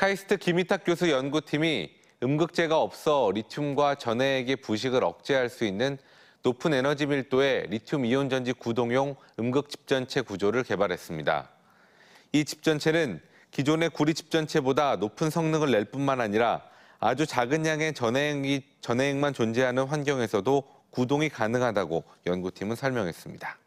카이스트 김희탁 교수 연구팀이 음극재가 없어 리튬과 전해액의 부식을 억제할 수 있는 높은 에너지 밀도의 리튬 이온 전지 구동용 음극 집전체 구조를 개발했습니다. 이 집전체는 기존의 구리 집전체보다 높은 성능을 낼 뿐만 아니라 아주 작은 양의 전해액이, 전해액만 존재하는 환경에서도 구동이 가능하다고 연구팀은 설명했습니다.